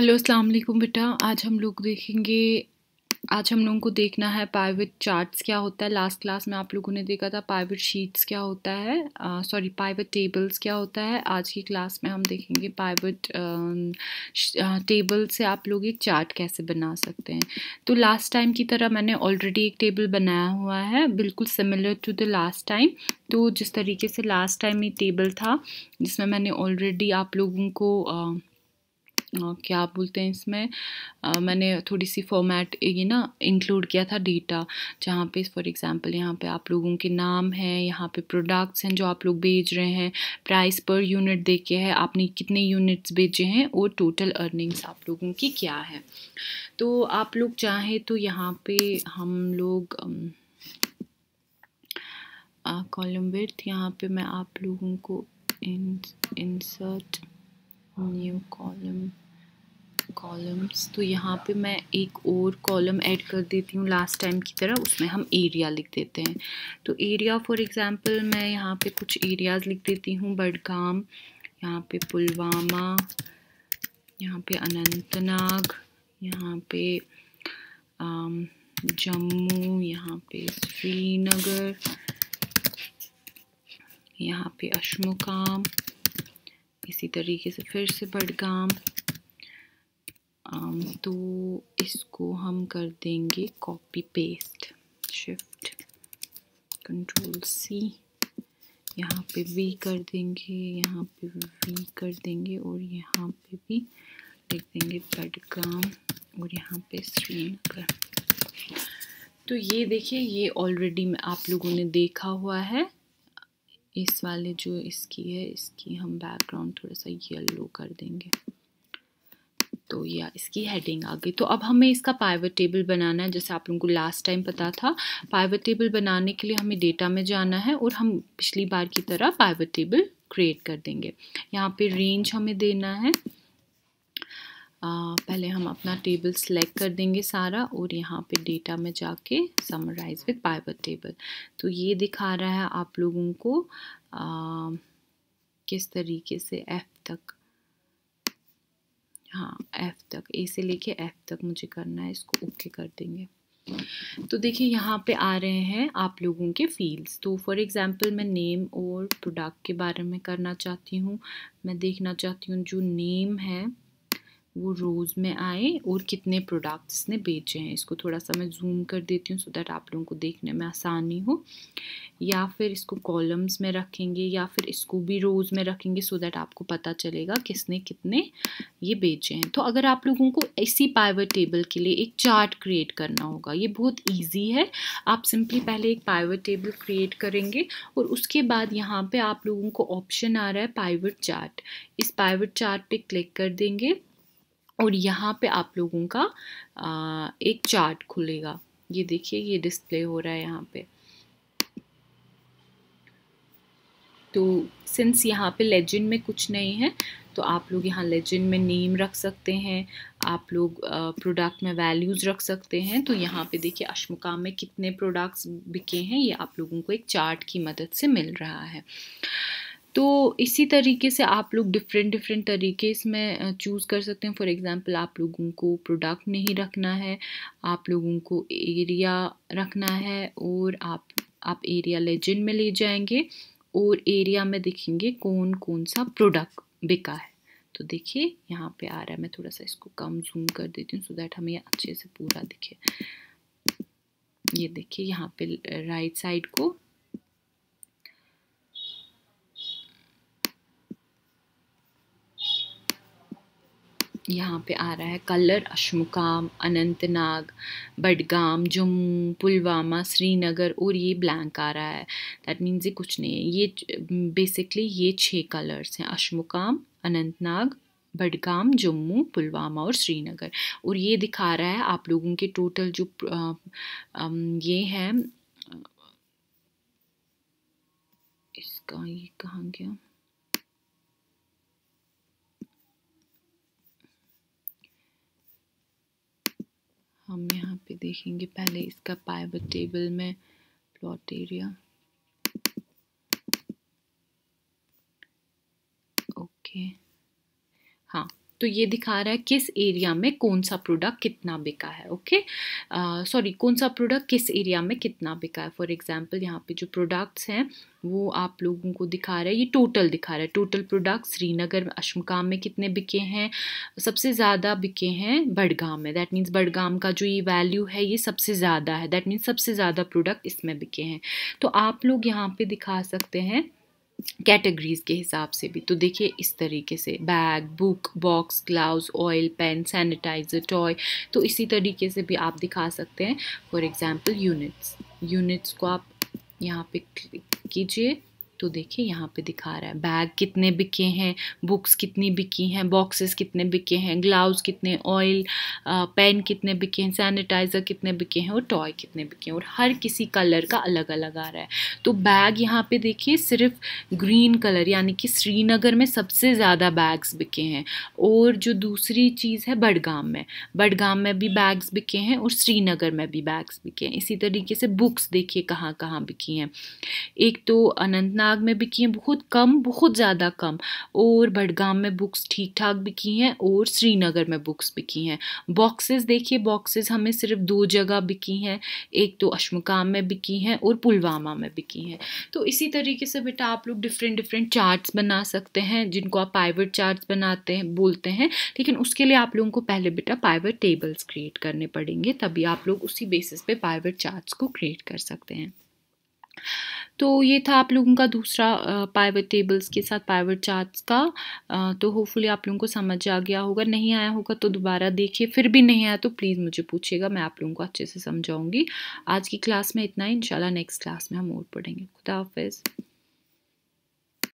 Hello अस्सलाम वालेकुम बेटा आज हम लोग देखेंगे आज हम लोगों को देखना है पाइवेट चार्ट्स क्या होता है लास्ट क्लास में आप लोगों ने देखा था पाइवेट शीट्स क्या होता है सॉरी पाइवेट टेबल्स क्या होता है आज की क्लास में हम देखेंगे पाइवेट टेबल से आप लोग एक चार्ट कैसे बना सकते हैं तो लास्ट टाइम की तरह मैंने ऑलरेडी एक टेबल बनाया हुआ है बिल्कुल similar to the last time तो जिस तरीके से लास्ट टाइम ये टेबल था जिसमें मैंने ऑलरेडी आप लोगों को uh, क्या बोलते हैं इसमें आ, मैंने थोड़ी सी फॉर्मेट ये ना इंक्लूड किया था डेटा जहाँ पे फॉर एग्जांपल यहाँ पे आप लोगों के नाम हैं यहाँ पे प्रोडक्ट्स हैं जो आप लोग बेच रहे हैं प्राइस पर यूनिट देखे है आपने कितने यूनिट्स बेचे हैं और टोटल अर्निंग्स आप लोगों की क्या है तो आप लोग चाहें तो यहाँ पर हम लोग कॉलम विथ यहाँ पर मैं आप लोगों को इन इंसर्ट न्यू कॉलम कॉलम्स तो यहाँ पे मैं एक और कॉलम ऐड कर देती हूँ लास्ट टाइम की तरह उसमें हम एरिया लिख देते हैं तो एरिया फॉर एग्जांपल मैं यहाँ पे कुछ एरियाज़ लिख देती हूँ बडगाम यहाँ पे पुलवामा यहाँ पे अनंतनाग यहाँ पे जम्मू यहाँ पे श्रीनगर यहाँ पे अशमुकाम इसी तरीके से फिर से बडगाम तो इसको हम कर देंगे copy paste shift control C यहाँ पे वी कर देंगे यहाँ पे वी कर देंगे और यहाँ पे भी लिख देंगे बडगाम और यहाँ पे श्रीनगर तो ये देखिए ये ऑलरेडी आप लोगों ने देखा हुआ है इस वाले जो इसकी है इसकी हम बैकग्राउंड थोड़ा सा येलो कर देंगे तो या इसकी हेडिंग आ गई तो अब हमें इसका पाइवट टेबल बनाना है जैसे आप लोगों को लास्ट टाइम पता था पाइवट टेबल बनाने के लिए हमें डेटा में जाना है और हम पिछली बार की तरह पाइवट टेबल क्रिएट कर देंगे यहाँ पे रेंज हमें देना है पहले हम अपना टेबल सेलेक्ट कर देंगे सारा और यहाँ पे डेटा में जाके समराइज विद पाइवर टेबल तो ये दिखा रहा है आप लोगों को आ, किस तरीके से एफ तक हाँ एफ तक ए से लेके एफ तक मुझे करना है इसको ओके कर देंगे तो देखिए यहाँ पे आ रहे हैं आप लोगों के फील्ड्स तो फॉर एग्जांपल मैं नेम और प्रोडक्ट के बारे में करना चाहती हूँ मैं देखना चाहती हूँ जो नेम है वो रोज़ में आए और कितने प्रोडक्ट्स ने बेचे हैं इसको थोड़ा सा मैं जूम कर देती हूँ सो दैट आप लोगों को देखने में आसानी हो या फिर इसको कॉलम्स में रखेंगे या फिर इसको भी रोज़ में रखेंगे सो दैट आपको पता चलेगा किसने कितने ये बेचे हैं तो अगर आप लोगों को इसी पाइवर टेबल के लिए एक चार्ट क्रिएट करना होगा ये बहुत ईजी है आप सिंपली पहले एक पाइवर टेबल क्रिएट करेंगे और उसके बाद यहाँ पर आप लोगों को ऑप्शन आ रहा है पाइवर चार्ट इस पाइवर चार्ट क्लिक कर देंगे और यहाँ पे आप लोगों का आ, एक चार्ट खुलेगा ये देखिए ये डिस्प्ले हो रहा है यहाँ पे तो सिंस यहाँ पे लेजेंड में कुछ नहीं है तो आप लोग यहाँ लेजेंड में नेम रख सकते हैं आप लोग प्रोडक्ट में वैल्यूज़ रख सकते हैं तो यहाँ पे देखिए अशमुकाम में कितने प्रोडक्ट्स बिके हैं ये आप लोगों को एक चार्ट की मदद से मिल रहा है तो इसी तरीके से आप लोग डिफरेंट डिफरेंट तरीके इसमें चूज़ कर सकते हैं फॉर एग्ज़ाम्पल आप लोगों को प्रोडक्ट नहीं रखना है आप लोगों को एरिया रखना है और आप आप एरिया लेजेंड में ले जाएंगे और एरिया में देखेंगे कौन कौन सा प्रोडक्ट बिका है तो देखिए यहाँ पे आ रहा है मैं थोड़ा सा इसको कम जूम कर देती हूँ सो दैट हमें अच्छे से पूरा दिखे ये देखिए यहाँ पे राइट साइड को यहाँ पे आ रहा है कलर अशमुकाम अनंतनाग बडगाम जम्मू पुलवामा श्रीनगर और ये ब्लैंक आ रहा है दैट मीन्स ये कुछ नहीं है ये बेसिकली ये छः कलर्स हैं अशमुकाम अनंतनाग बडगाम जम्मू पुलवामा और श्रीनगर और ये दिखा रहा है आप लोगों के टोटल जो आ, आ, ये हैं इसका ये कहाँ गया हम यहाँ पे देखेंगे पहले इसका पाइवट टेबल में प्लॉट एरिया ओके okay. तो ये दिखा रहा है किस एरिया में कौन सा प्रोडक्ट कितना बिका है ओके सॉरी uh, कौन सा प्रोडक्ट किस एरिया में कितना बिका है फॉर एग्जाम्पल यहाँ पे जो प्रोडक्ट्स हैं वो आप लोगों को दिखा रहा है ये टोटल दिखा रहा है टोटल प्रोडक्ट श्रीनगर अशमकाम में कितने बिके हैं सबसे ज़्यादा बिके हैं बडगाम में दैट मीन्स बडगाम का जो ये वैल्यू है ये सबसे ज़्यादा है दैट मीन्स सबसे ज़्यादा प्रोडक्ट इसमें बिके हैं तो आप लोग यहाँ पे दिखा सकते हैं कैटेगरीज़ के हिसाब से भी तो देखिए इस तरीके से bag book box gloves oil pen sanitiser toy तो इसी तरीके से भी आप दिखा सकते हैं फॉर एग्ज़ाम्पल यूनिट्स यूनिट्स को आप यहाँ पे क्लिक कीजिए तो देखिए यहाँ पे दिखा रहा है बैग कितने बिके हैं बुक्स कितनी बिकी हैं बॉक्सेस कितने बिके हैं ग्लाउज कितने ऑयल पेन कितने बिके हैं सैनिटाइज़र कितने बिके हैं और टॉय कितने बिके हैं और हर किसी कलर का अलग अलग आ रहा है तो बैग यहाँ पे देखिए सिर्फ ग्रीन कलर यानी कि श्रीनगर में सबसे ज़्यादा बैग्स बिके हैं और जो दूसरी चीज़ है बडगाम में बडगाम में भी बैग्स बिके हैं और श्रीनगर में भी बैग्स बिके हैं इसी तरीके से बुक्स देखिए कहाँ कहाँ बिकी हैं एक तो अनंतनाग प्रयाग में बिकी हैं बहुत कम बहुत ज़्यादा कम और बड़गाम में बुक्स ठीक ठाक बिकी हैं और श्रीनगर में बुक्स बिकी हैं बॉक्सेस देखिए बॉक्सेस हमें सिर्फ दो जगह बिकी हैं एक तो अशमकाम में बिकी हैं और पुलवामा में बिकी हैं तो इसी तरीके से बेटा आप लोग डिफरेंट डिफरेंट चार्ट्स बना सकते हैं जिनको आप पाइवट चार्ट्स बनाते हैं बोलते हैं लेकिन उसके लिए आप लोगों को पहले बेटा पाइवट टेबल्स क्रिएट करने पड़ेंगे तभी आप लोग उसी बेसिस पे पाइवट चार्ट्स को क्रिएट कर सकते हैं तो ये था आप लोगों का दूसरा पाइवट टेबल्स के साथ पाइवट चार्ट्स का आ, तो होपफुली आप लोगों को समझ आ गया होगा नहीं आया होगा तो दोबारा देखिए फिर भी नहीं आया तो प्लीज़ मुझे पूछिएगा मैं आप लोगों को अच्छे से समझाऊंगी आज की क्लास में इतना ही इंशाल्लाह नेक्स्ट क्लास में हम और पढ़ेंगे खुदा हाफिज़